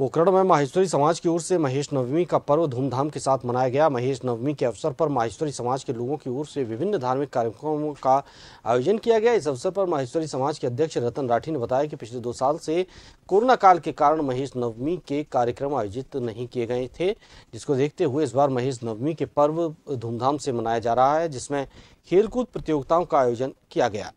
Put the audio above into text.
पोखरण में माहेश्वरी समाज की ओर से महेश नवमी का पर्व धूमधाम के साथ मनाया गया महेश नवमी के अवसर पर माहेश्वरी समाज के लोगों की ओर से विभिन्न धार्मिक कार्यक्रमों का आयोजन किया गया इस अवसर पर माहेश्वरी समाज के अध्यक्ष रतन राठी ने बताया कि पिछले दो साल से कोरोना काल के कारण महेश नवमी के कार्यक्रम आयोजित नहीं किए गए थे जिसको देखते हुए इस बार महेश नवमी के पर्व धूमधाम से मनाया जा रहा है जिसमें खेलकूद प्रतियोगिताओं का आयोजन किया गया